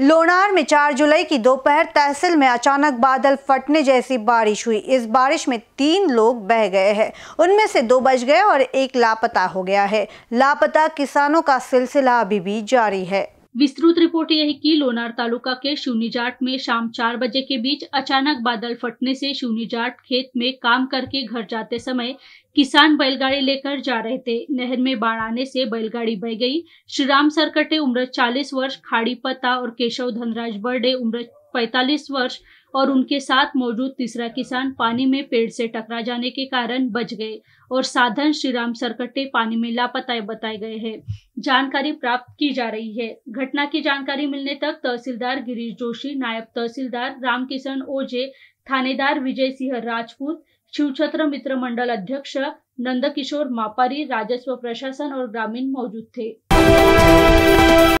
लोनार में 4 जुलाई की दोपहर तहसील में अचानक बादल फटने जैसी बारिश हुई इस बारिश में तीन लोग बह गए हैं उनमें से दो बच गए और एक लापता हो गया है लापता किसानों का सिलसिला अभी भी जारी है विस्तृत रिपोर्ट यह है कि लोनार तालुका के शिवनीजाट में शाम चार बजे के बीच अचानक बादल फटने से शिवनीजाट खेत में काम करके घर जाते समय किसान बैलगाड़ी लेकर जा रहे थे नहर में बाढ़ आने से बैलगाड़ी बह गई श्रीराम सरकटे उम्र 40 वर्ष खाड़ी पता और केशव धनराज बर्डे उम्र 45 वर्ष और उनके साथ मौजूद तीसरा किसान पानी में पेड़ से टकरा जाने के कारण बच गए और साधन श्रीराम सरकटे पानी में लापता बताए गए हैं जानकारी प्राप्त की जा रही है घटना की जानकारी मिलने तक तहसीलदार गिरीश जोशी नायब तहसीलदार रामकिशन ओझे थानेदार विजय सिंह राजपूत शिवछत्र मित्र मंडल अध्यक्ष नंदकिशोर मापारी राजस्व प्रशासन और ग्रामीण मौजूद थे